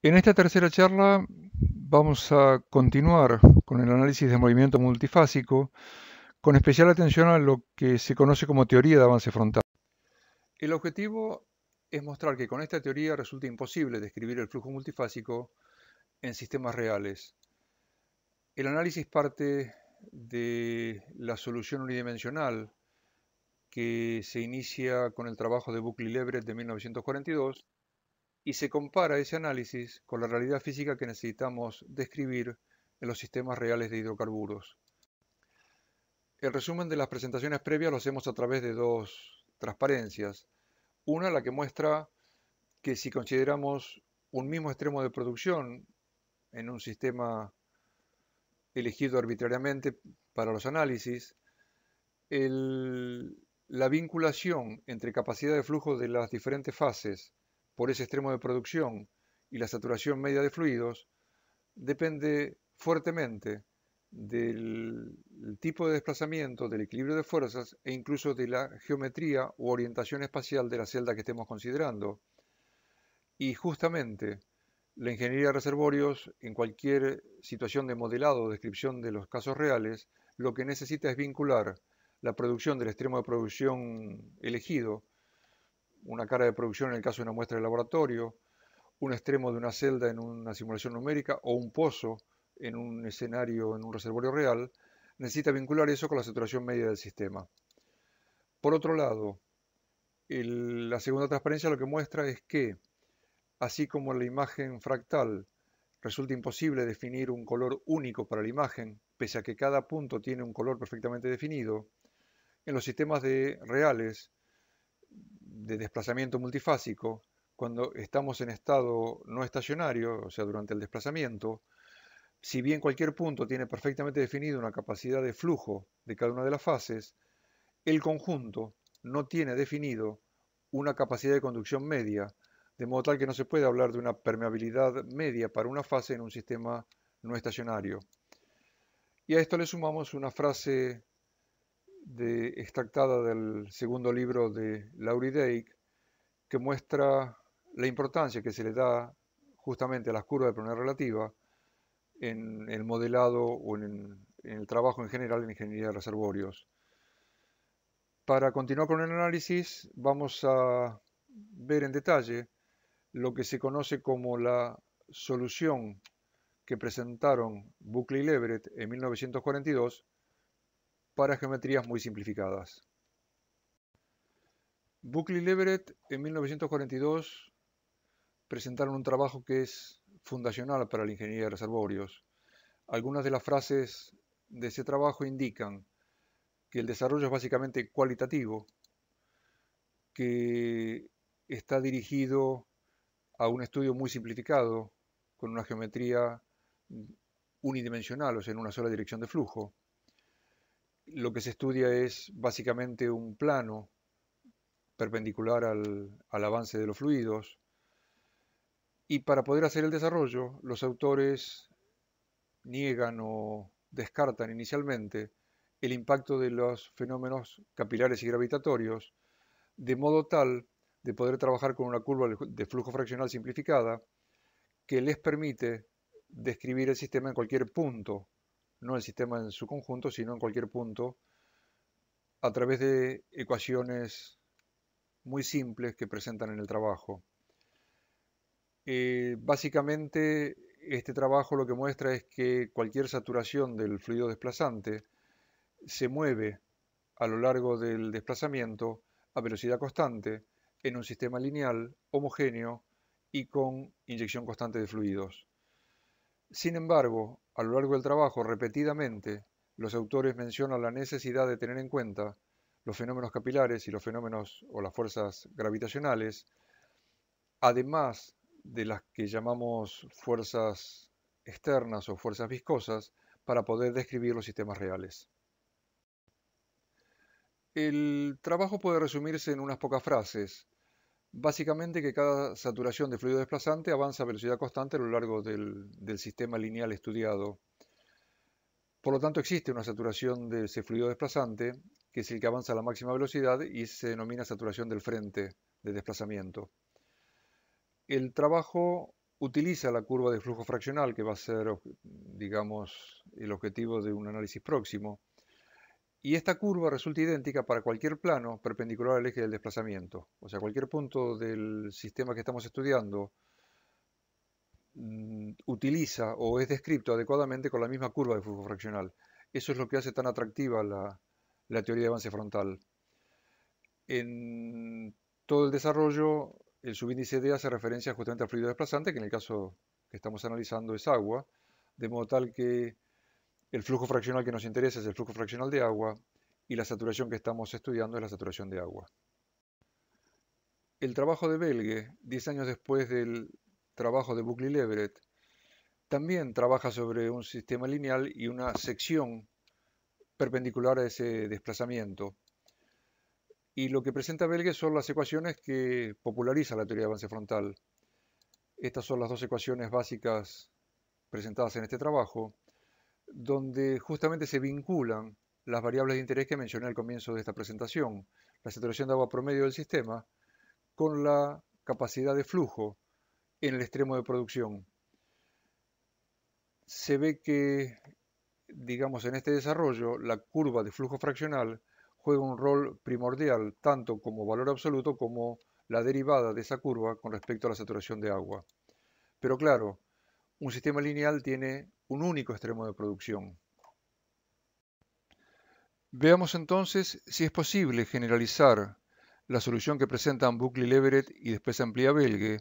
En esta tercera charla vamos a continuar con el análisis de movimiento multifásico, con especial atención a lo que se conoce como teoría de avance frontal. El objetivo es mostrar que con esta teoría resulta imposible describir el flujo multifásico en sistemas reales. El análisis parte de la solución unidimensional que se inicia con el trabajo de buckley lebret de 1942 y se compara ese análisis con la realidad física que necesitamos describir en los sistemas reales de hidrocarburos. El resumen de las presentaciones previas lo hacemos a través de dos transparencias. Una, la que muestra que si consideramos un mismo extremo de producción en un sistema elegido arbitrariamente para los análisis, la vinculación entre capacidad de flujo de las diferentes fases por ese extremo de producción y la saturación media de fluidos depende fuertemente del tipo de desplazamiento, del equilibrio de fuerzas e incluso de la geometría o orientación espacial de la celda que estemos considerando. Y justamente la ingeniería de reservorios, en cualquier situación de modelado o descripción de los casos reales, lo que necesita es vincular la producción del extremo de producción elegido una cara de producción en el caso de una muestra de laboratorio, un extremo de una celda en una simulación numérica o un pozo en un escenario, en un reservorio real, necesita vincular eso con la saturación media del sistema. Por otro lado, la segunda transparencia lo que muestra es que, así como la imagen fractal resulta imposible definir un color único para la imagen, pese a que cada punto tiene un color perfectamente definido, en los sistemas de reales de desplazamiento multifásico, cuando estamos en estado no estacionario, o sea, durante el desplazamiento, si bien cualquier punto tiene perfectamente definido una capacidad de flujo de cada una de las fases, el conjunto no tiene definido una capacidad de conducción media, de modo tal que no se puede hablar de una permeabilidad media para una fase en un sistema no estacionario. Y a esto le sumamos una frase de, extractada del segundo libro de Laurideik que muestra la importancia que se le da justamente a las curvas de planar relativa en el modelado o en, el trabajo en general en ingeniería de reservorios. Para continuar con el análisis, vamos a ver en detalle lo que se conoce como la solución que presentaron Buckley y Leverett en 1942 para geometrías muy simplificadas. Buckley y Leverett, en 1942 presentaron un trabajo que es fundacional para la ingeniería de reservorios. Algunas de las frases de ese trabajo indican que el desarrollo es básicamente cualitativo, que está dirigido a un estudio muy simplificado, con una geometría unidimensional, o sea, en una sola dirección de flujo, lo que se estudia es básicamente un plano perpendicular al, avance de los fluidos. Y para poder hacer el desarrollo, los autores niegan o descartan inicialmente el impacto de los fenómenos capilares y gravitatorios, de modo tal de poder trabajar con una curva de flujo fraccional simplificada que les permite describir el sistema en cualquier punto no el sistema en su conjunto, sino en cualquier punto, a través de ecuaciones muy simples que presentan en el trabajo. Eh, básicamente, este trabajo lo que muestra es que cualquier saturación del fluido desplazante se mueve a lo largo del desplazamiento a velocidad constante en un sistema lineal, homogéneo y con inyección constante de fluidos. Sin embargo, a lo largo del trabajo, repetidamente, los autores mencionan la necesidad de tener en cuenta los fenómenos capilares y los fenómenos o las fuerzas gravitacionales, además de las que llamamos fuerzas externas o fuerzas viscosas, para poder describir los sistemas reales. El trabajo puede resumirse en unas pocas frases, Básicamente que cada saturación de fluido desplazante avanza a velocidad constante a lo largo del, sistema lineal estudiado. Por lo tanto, existe una saturación de ese fluido desplazante, que es el que avanza a la máxima velocidad y se denomina saturación del frente de desplazamiento. El trabajo utiliza la curva de flujo fraccional, que va a ser, digamos, el objetivo de un análisis próximo. Y esta curva resulta idéntica para cualquier plano perpendicular al eje del desplazamiento. O sea, cualquier punto del sistema que estamos estudiando mm, utiliza o es descrito adecuadamente con la misma curva de flujo fraccional. Eso es lo que hace tan atractiva la, la teoría de avance frontal. En todo el desarrollo, el subíndice D hace referencia justamente al fluido desplazante, que en el caso que estamos analizando es agua, de modo tal que el flujo fraccional que nos interesa es el flujo fraccional de agua y la saturación que estamos estudiando es la saturación de agua. El trabajo de Belge, 10 años después del trabajo de Buckley Leverett, también trabaja sobre un sistema lineal y una sección perpendicular a ese desplazamiento. Y lo que presenta Belge son las ecuaciones que populariza la teoría de avance frontal. Estas son las dos ecuaciones básicas presentadas en este trabajo donde justamente se vinculan las variables de interés que mencioné al comienzo de esta presentación, la saturación de agua promedio del sistema, con la capacidad de flujo en el extremo de producción. Se ve que, digamos, en este desarrollo, la curva de flujo fraccional juega un rol primordial, tanto como valor absoluto como la derivada de esa curva con respecto a la saturación de agua. Pero claro, un sistema lineal tiene un único extremo de producción. Veamos entonces si es posible generalizar la solución que presentan Buckley Leverett y después amplía Belge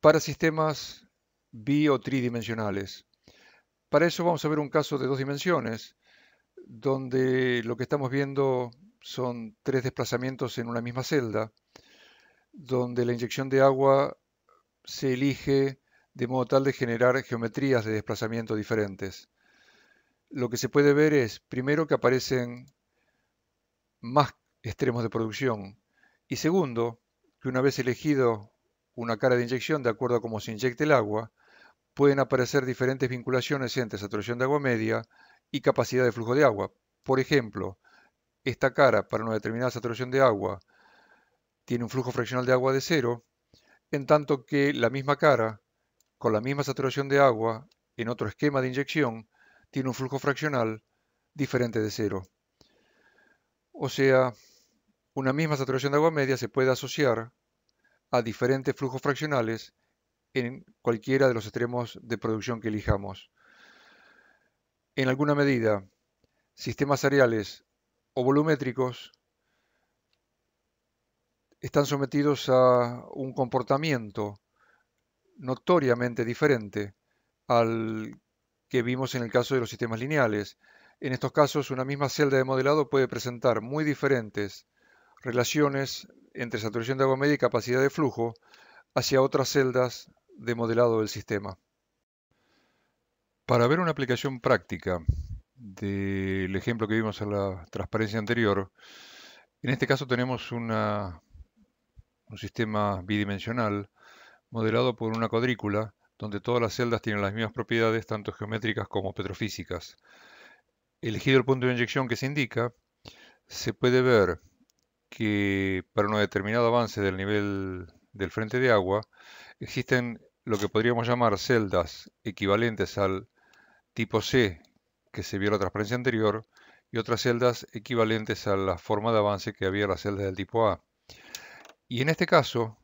para sistemas bi o tridimensionales. Para eso vamos a ver un caso de dos dimensiones, donde lo que estamos viendo son tres desplazamientos en una misma celda, donde la inyección de agua se elige de modo tal de generar geometrías de desplazamiento diferentes. Lo que se puede ver es, primero, que aparecen más extremos de producción y segundo, que una vez elegido una cara de inyección de acuerdo a cómo se inyecte el agua, pueden aparecer diferentes vinculaciones entre saturación de agua media y capacidad de flujo de agua. Por ejemplo, esta cara para una determinada saturación de agua tiene un flujo fraccional de agua de cero, en tanto que la misma cara con la misma saturación de agua en otro esquema de inyección, tiene un flujo fraccional diferente de cero. O sea, una misma saturación de agua media se puede asociar a diferentes flujos fraccionales en cualquiera de los extremos de producción que elijamos. En alguna medida, sistemas areales o volumétricos están sometidos a un comportamiento notoriamente diferente al que vimos en el caso de los sistemas lineales. En estos casos, una misma celda de modelado puede presentar muy diferentes relaciones entre saturación de agua media y capacidad de flujo hacia otras celdas de modelado del sistema. Para ver una aplicación práctica del ejemplo que vimos en la transparencia anterior, en este caso tenemos un sistema bidimensional modelado por una cuadrícula, donde todas las celdas tienen las mismas propiedades, tanto geométricas como petrofísicas. Elegido el punto de inyección que se indica, se puede ver que para un determinado avance del nivel del frente de agua, existen lo que podríamos llamar celdas equivalentes al tipo C que se vio en la transparencia anterior y otras celdas equivalentes a la forma de avance que había las celdas del tipo A. Y en este caso,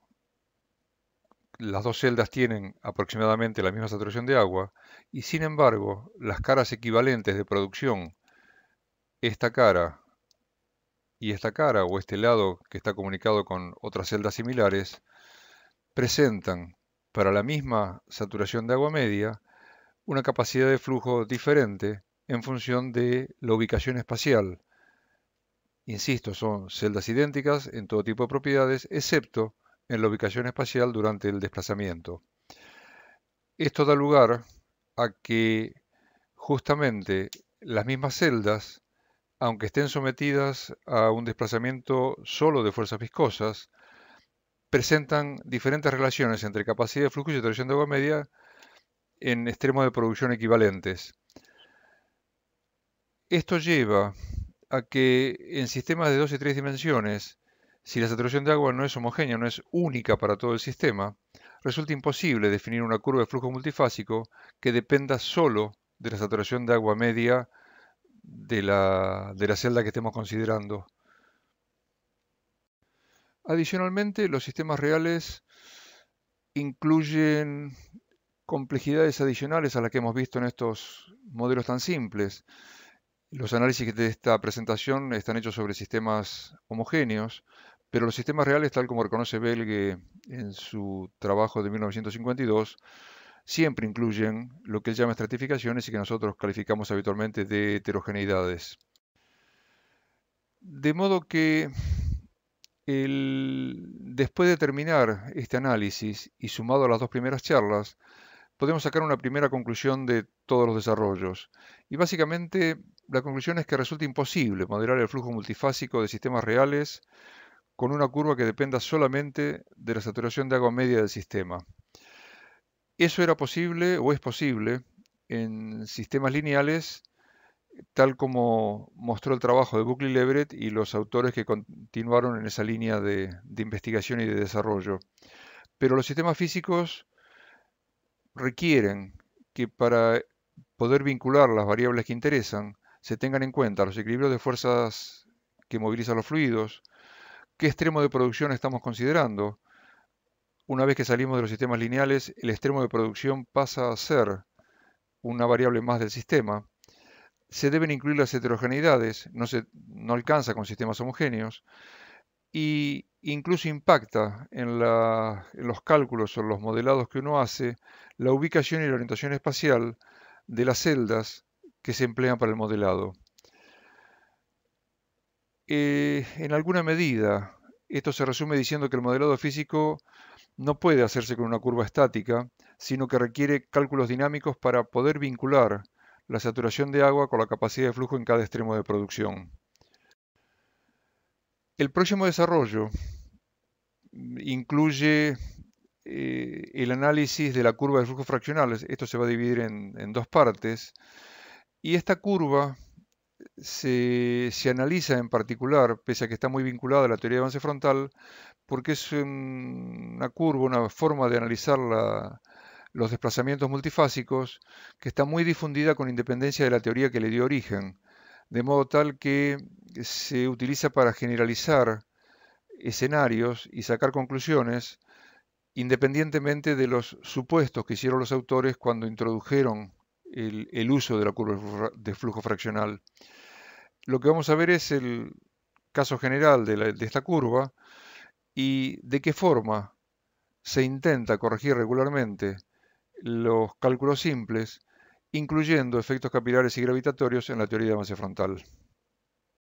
las dos celdas tienen aproximadamente la misma saturación de agua y sin embargo las caras equivalentes de producción, esta cara y esta cara o este lado que está comunicado con otras celdas similares, presentan para la misma saturación de agua media una capacidad de flujo diferente en función de la ubicación espacial. Insisto, son celdas idénticas en todo tipo de propiedades, excepto en la ubicación espacial durante el desplazamiento. Esto da lugar a que justamente las mismas celdas, aunque estén sometidas a un desplazamiento solo de fuerzas viscosas, presentan diferentes relaciones entre capacidad de flujo y saturación de agua media en extremos de producción equivalentes. Esto lleva a que en sistemas de dos y tres dimensiones si la saturación de agua no es homogénea, no es única para todo el sistema, resulta imposible definir una curva de flujo multifásico que dependa solo de la saturación de agua media de la, de la celda que estemos considerando. Adicionalmente, los sistemas reales incluyen complejidades adicionales a las que hemos visto en estos modelos tan simples. Los análisis de esta presentación están hechos sobre sistemas homogéneos, pero los sistemas reales, tal como reconoce Belge en su trabajo de 1952, siempre incluyen lo que él llama estratificaciones y que nosotros calificamos habitualmente de heterogeneidades. De modo que después de terminar este análisis y sumado a las dos primeras charlas, podemos sacar una primera conclusión de todos los desarrollos. Y básicamente la conclusión es que resulta imposible moderar el flujo multifásico de sistemas reales con una curva que dependa solamente de la saturación de agua media del sistema. Eso era posible o es posible en sistemas lineales, tal como mostró el trabajo de Buckley Leverett y los autores que continuaron en esa línea de investigación y de desarrollo. Pero los sistemas físicos requieren que para poder vincular las variables que interesan, se tengan en cuenta los equilibrios de fuerzas que movilizan los fluidos, ¿Qué extremo de producción estamos considerando? Una vez que salimos de los sistemas lineales, el extremo de producción pasa a ser una variable más del sistema. Se deben incluir las heterogeneidades, no, se, no alcanza con sistemas homogéneos, y incluso impacta en, en los cálculos o los modelados que uno hace la ubicación y la orientación espacial de las celdas que se emplean para el modelado. Eh, en alguna medida, esto se resume diciendo que el modelado físico no puede hacerse con una curva estática, sino que requiere cálculos dinámicos para poder vincular la saturación de agua con la capacidad de flujo en cada extremo de producción. El próximo desarrollo incluye eh, el análisis de la curva de flujos fraccionales, Esto se va a dividir en, en dos partes. Y esta curva se, analiza en particular, pese a que está muy vinculada a la teoría de avance frontal, porque es una curva, una forma de analizar la, los desplazamientos multifásicos que está muy difundida con independencia de la teoría que le dio origen, de modo tal que se utiliza para generalizar escenarios y sacar conclusiones independientemente de los supuestos que hicieron los autores cuando introdujeron el, uso de la curva de flujo fraccional. Lo que vamos a ver es el caso general de, esta curva y de qué forma se intenta corregir regularmente los cálculos simples, incluyendo efectos capilares y gravitatorios en la teoría de masa frontal.